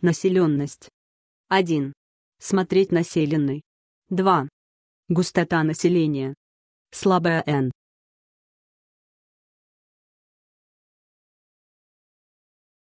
Населенность. 1. Смотреть населенный. 2. Густота населения. Слабая N.